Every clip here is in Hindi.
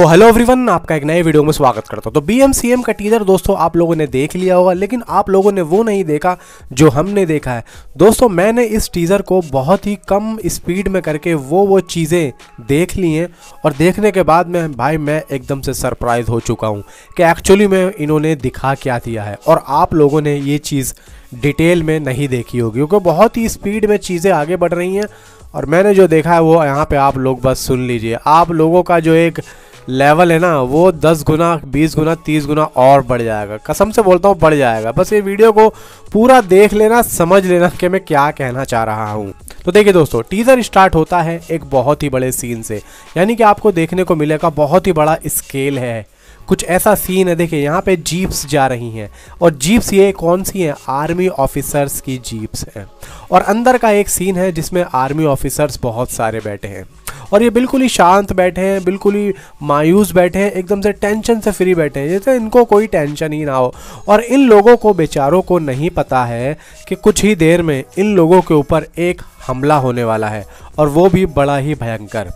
तो हेलो एवरीवन आपका एक नए वीडियो में स्वागत करता हूँ तो बीएमसीएम का टीजर दोस्तों आप लोगों ने देख लिया होगा लेकिन आप लोगों ने वो नहीं देखा जो हमने देखा है दोस्तों मैंने इस टीजर को बहुत ही कम स्पीड में करके वो वो चीज़ें देख ली हैं और देखने के बाद में भाई मैं एकदम से सरप्राइज हो चुका हूँ कि एक्चुअली में इन्होंने दिखा क्या दिया है और आप लोगों ने ये चीज़ डिटेल में नहीं देखी होगी क्योंकि बहुत ही स्पीड में चीज़ें आगे बढ़ रही हैं और मैंने जो देखा है वो यहाँ पर आप लोग बस सुन लीजिए आप लोगों का जो एक लेवल है ना वो दस गुना बीस गुना तीस गुना और बढ़ जाएगा कसम से बोलता हूँ बढ़ जाएगा बस ये वीडियो को पूरा देख लेना समझ लेना कि मैं क्या कहना चाह रहा हूँ तो देखिए दोस्तों टीज़र स्टार्ट होता है एक बहुत ही बड़े सीन से यानी कि आपको देखने को मिलेगा बहुत ही बड़ा स्केल है कुछ ऐसा सीन है देखिए यहाँ पे जीप्स जा रही हैं और जीप्स ये कौन सी हैं आर्मी ऑफिसर्स की जीप्स हैं और अंदर का एक सीन है जिसमें आर्मी ऑफिसर्स बहुत सारे बैठे हैं और ये बिल्कुल ही शांत बैठे हैं बिल्कुल ही मायूस बैठे हैं एकदम से टेंशन से फ्री बैठे हैं जैसे इनको कोई टेंशन ही ना हो और इन लोगों को बेचारों को नहीं पता है कि कुछ ही देर में इन लोगों के ऊपर एक हमला होने वाला है और वो भी बड़ा ही भयंकर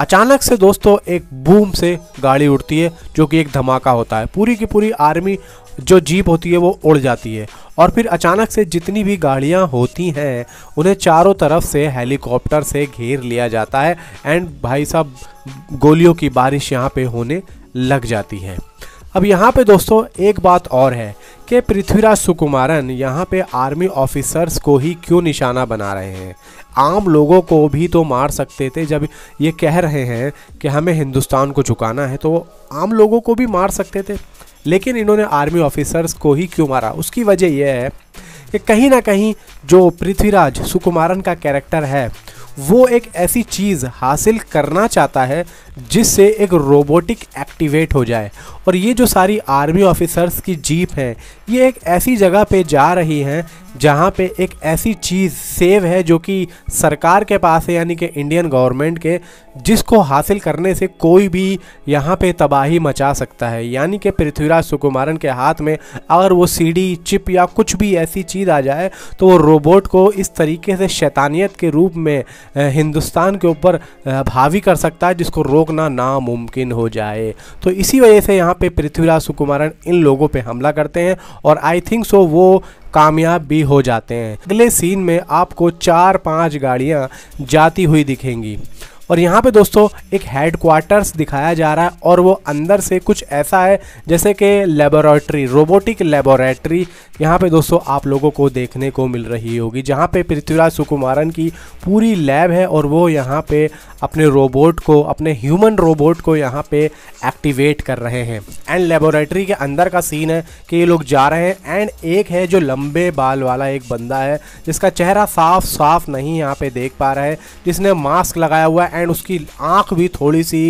अचानक से दोस्तों एक बूम से गाड़ी उड़ती है जो कि एक धमाका होता है पूरी की पूरी आर्मी जो जीप होती है वो उड़ जाती है और फिर अचानक से जितनी भी गाड़ियां होती हैं उन्हें चारों तरफ से हेलीकॉप्टर से घेर लिया जाता है एंड भाई साहब गोलियों की बारिश यहाँ पे होने लग जाती है अब यहाँ पे दोस्तों एक बात और है कि पृथ्वीराज सुकुमारन यहाँ पे आर्मी ऑफिसर्स को ही क्यों निशाना बना रहे हैं आम लोगों को भी तो मार सकते थे जब ये कह रहे हैं कि हमें हिंदुस्तान को झुकाना है तो आम लोगों को भी मार सकते थे लेकिन इन्होंने आर्मी ऑफिसर्स को ही क्यों मारा उसकी वजह यह है कि कहीं ना कहीं जो पृथ्वीराज सुकुमारन का कैरेक्टर है वो एक ऐसी चीज़ हासिल करना चाहता है जिससे एक रोबोटिक एक्टिवेट हो जाए और ये जो सारी आर्मी ऑफिसर्स की जीप है ये एक ऐसी जगह पे जा रही है जहाँ पे एक ऐसी चीज़ सेव है जो कि सरकार के पास है यानी कि इंडियन गवर्नमेंट के जिसको हासिल करने से कोई भी यहाँ पे तबाही मचा सकता है यानी कि पृथ्वीराज सुकुमारन के हाथ में अगर वो सीडी चिप या कुछ भी ऐसी चीज़ आ जाए तो वो रोबोट को इस तरीके से शैतानियत के रूप में हिंदुस्तान के ऊपर भावी कर सकता है जिसको रोक रोकना नामुमकिन हो जाए तो इसी वजह से यहाँ पे पृथ्वीराज सुकुमारन इन लोगों पे हमला करते हैं और आई थिंक सो वो कामयाब भी हो जाते हैं अगले सीन में आपको चार पांच गाड़ियाँ जाती हुई दिखेंगी और यहाँ पे दोस्तों एक हेड क्वार्टर्स दिखाया जा रहा है और वो अंदर से कुछ ऐसा है जैसे कि लेबोरेटरी रोबोटिक लेबोरेटरी यहाँ पे दोस्तों आप लोगों को देखने को मिल रही होगी जहाँ पे पृथ्वीराज सुकुमारन की पूरी लैब है और वो यहाँ पे अपने रोबोट को अपने ह्यूमन रोबोट को यहाँ पे एक्टिवेट कर रहे हैं एंड लेबोरेटरी के अंदर का सीन है कि ये लोग जा रहे हैं एंड एक है जो लंबे बाल वाला एक बंदा है जिसका चेहरा साफ साफ नहीं यहाँ पे देख पा रहा है जिसने मास्क लगाया हुआ है एंड उसकी आंख भी थोड़ी सी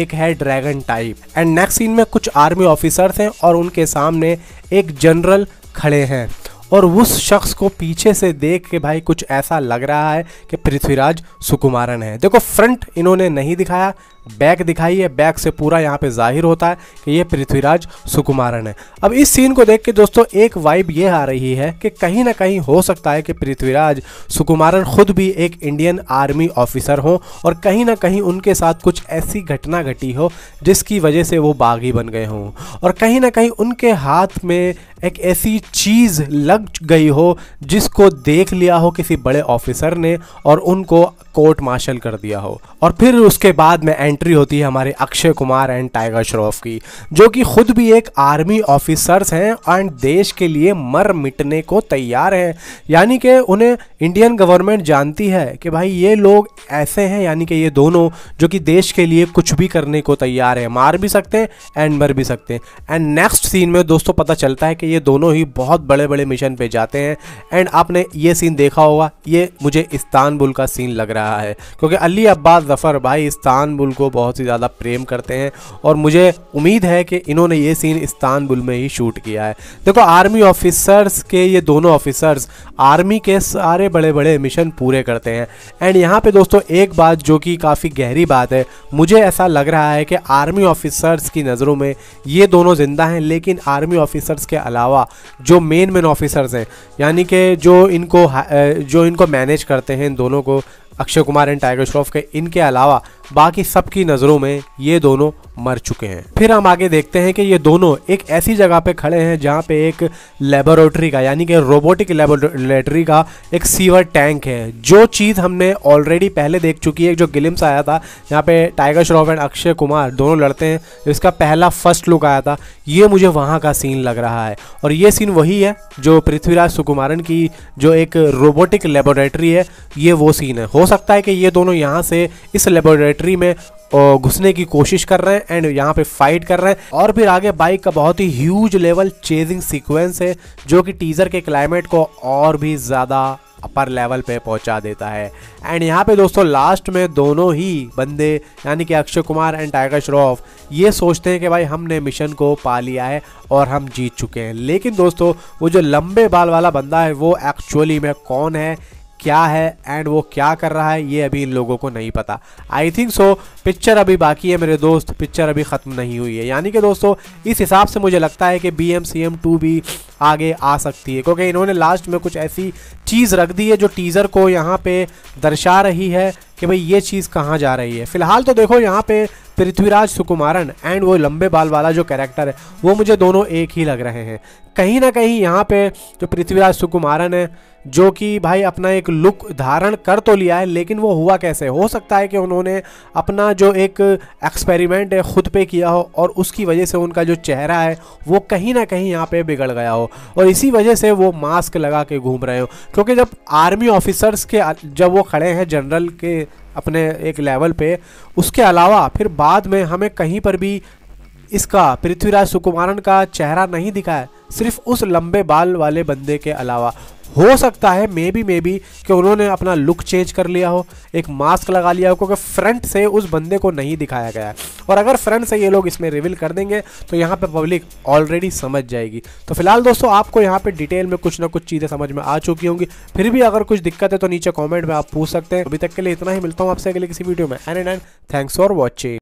एक है dragon type and next scene में कुछ आर्मी ऑफिसर्स हैं और उनके सामने एक जनरल खड़े हैं और उस शख्स को पीछे से देख के भाई कुछ ऐसा लग रहा है कि पृथ्वीराज सुकुमारन है देखो फ्रंट इन्होंने नहीं दिखाया बैक दिखाई है बैक से पूरा यहाँ पे जाहिर होता है कि ये पृथ्वीराज सुकुमारन है अब इस सीन को देख के दोस्तों एक वाइब ये आ रही है कि कहीं ना कहीं हो सकता है कि पृथ्वीराज सुकुमारन खुद भी एक इंडियन आर्मी ऑफिसर हो और कहीं ना कहीं उनके साथ कुछ ऐसी घटना घटी हो जिसकी वजह से वो बागी बन गए हों और कहीं ना कहीं उनके हाथ में एक ऐसी चीज़ लग गई हो जिसको देख लिया हो किसी बड़े ऑफिसर ने और उनको कोर्ट मार्शल कर दिया हो और फिर उसके बाद में एंट्री होती है हमारे अक्षय कुमार एंड टाइगर श्रॉफ की जो कि खुद भी एक आर्मी ऑफिसर्स हैं एंड देश के लिए मर मिटने को तैयार हैं यानी कि उन्हें इंडियन गवर्नमेंट जानती है कि भाई ये लोग ऐसे हैं यानी कि ये दोनों जो कि देश के लिए कुछ भी करने को तैयार है मार भी सकते हैं एंड मर भी सकते हैं एंड नेक्स्ट सीन में दोस्तों पता चलता है कि ये दोनों ही बहुत बड़े बड़े मिशन पर जाते हैं एंड आपने ये सीन देखा होगा ये मुझे इस्तानबुल का सीन लग रहा है रहा है क्योंकि अली अब्बास ज़फ़र भाई इस्तानबुल को बहुत ही ज़्यादा प्रेम करते हैं और मुझे उम्मीद है कि इन्होंने ये सीन इस्तानबुल में ही शूट किया है देखो आर्मी ऑफिसर्स के ये दोनों ऑफिसर्स आर्मी के सारे बड़े बड़े मिशन पूरे करते हैं एंड यहाँ पे दोस्तों एक बात जो कि काफ़ी गहरी बात है मुझे ऐसा लग रहा है कि आर्मी ऑफिसर्स की नज़रों में ये दोनों ज़िंदा हैं लेकिन आर्मी ऑफिसर्स के अलावा जो मेन मेन ऑफिसर्स हैं यानी कि जो इनको जो इनको मैनेज करते हैं इन दोनों को अक्षय कुमार एंड टाइगर श्रॉफ के इनके अलावा बाकी सबकी नज़रों में ये दोनों मर चुके हैं फिर हम आगे देखते हैं कि ये दोनों एक ऐसी जगह पे खड़े हैं जहाँ पे एक लेबोरेटरी का यानी कि रोबोटिक लेबोरेटरी का एक सीवर टैंक है जो चीज़ हमने ऑलरेडी पहले देख चुकी है जो गिलिम्स आया था यहाँ पे टाइगर श्रॉफ एंड अक्षय कुमार दोनों लड़ते हैं इसका पहला फर्स्ट लुक आया था ये मुझे वहाँ का सीन लग रहा है और ये सीन वही है जो पृथ्वीराज सुकुमारन की जो एक रोबोटिक लेबोरेटरी है ये वो सीन है हो सकता है कि ये दोनों यहाँ से इस लेबोरेटरी टेरिटरी में घुसने की कोशिश कर रहे हैं एंड यहाँ पे फाइट कर रहे हैं और फिर आगे बाइक का बहुत ही ह्यूज लेवल चेजिंग सीक्वेंस है जो कि टीजर के क्लाइमेट को और भी ज़्यादा अपर लेवल पे पहुंचा देता है एंड यहाँ पे दोस्तों लास्ट में दोनों ही बंदे यानी कि अक्षय कुमार एंड टाइगर श्रॉफ ये सोचते हैं कि भाई हमने मिशन को पा लिया है और हम जीत चुके हैं लेकिन दोस्तों वो जो लंबे बाल वाला बंदा है वो एक्चुअली में कौन है क्या है एंड वो क्या कर रहा है ये अभी इन लोगों को नहीं पता आई थिंक सो पिक्चर अभी बाकी है मेरे दोस्त पिक्चर अभी ख़त्म नहीं हुई है यानी कि दोस्तों इस हिसाब से मुझे लगता है कि B M C M two भी आगे आ सकती है क्योंकि इन्होंने लास्ट में कुछ ऐसी चीज़ रख दी है जो टीज़र को यहाँ पे दर्शा रही है कि भाई ये चीज़ कहाँ जा रही है फिलहाल तो देखो यहाँ पे पृथ्वीराज सुकुमारन एंड वो लंबे बाल वाला जो कैरेक्टर है वो मुझे दोनों एक ही लग रहे हैं कहीं ना कहीं यहाँ पे जो पृथ्वीराज सुकुमारन है जो कि भाई अपना एक लुक धारण कर तो लिया है लेकिन वो हुआ कैसे हो सकता है कि उन्होंने अपना जो एक एक्सपेरिमेंट है ख़ुद पे किया हो और उसकी वजह से उनका जो चेहरा है वो कहीं ना कहीं यहाँ पे बिगड़ गया हो और इसी वजह से वो मास्क लगा के घूम रहे हो क्योंकि जब आर्मी ऑफिसर्स के जब वो खड़े हैं जनरल के अपने एक लेवल पे उसके अलावा फिर बाद में हमें कहीं पर भी इसका पृथ्वीराज सुकुमारन का चेहरा नहीं दिखाया सिर्फ उस लंबे बाल वाले बंदे के अलावा हो सकता है मे बी मे बी कि उन्होंने अपना लुक चेंज कर लिया हो एक मास्क लगा लिया हो क्योंकि फ्रंट से उस बंदे को नहीं दिखाया गया है और अगर फ्रंट से ये लोग इसमें रिविल कर देंगे तो यहाँ पे पब्लिक ऑलरेडी समझ जाएगी तो फिलहाल दोस्तों आपको यहाँ पे डिटेल में कुछ ना कुछ चीज़ें समझ में आ चुकी होंगी फिर भी अगर कुछ दिक्कत है तो नीचे कॉमेंट में आप पूछ सकते हैं अभी तक के लिए इतना ही मिलता हूँ आपसे अगले किसी वीडियो में and and thanks for watching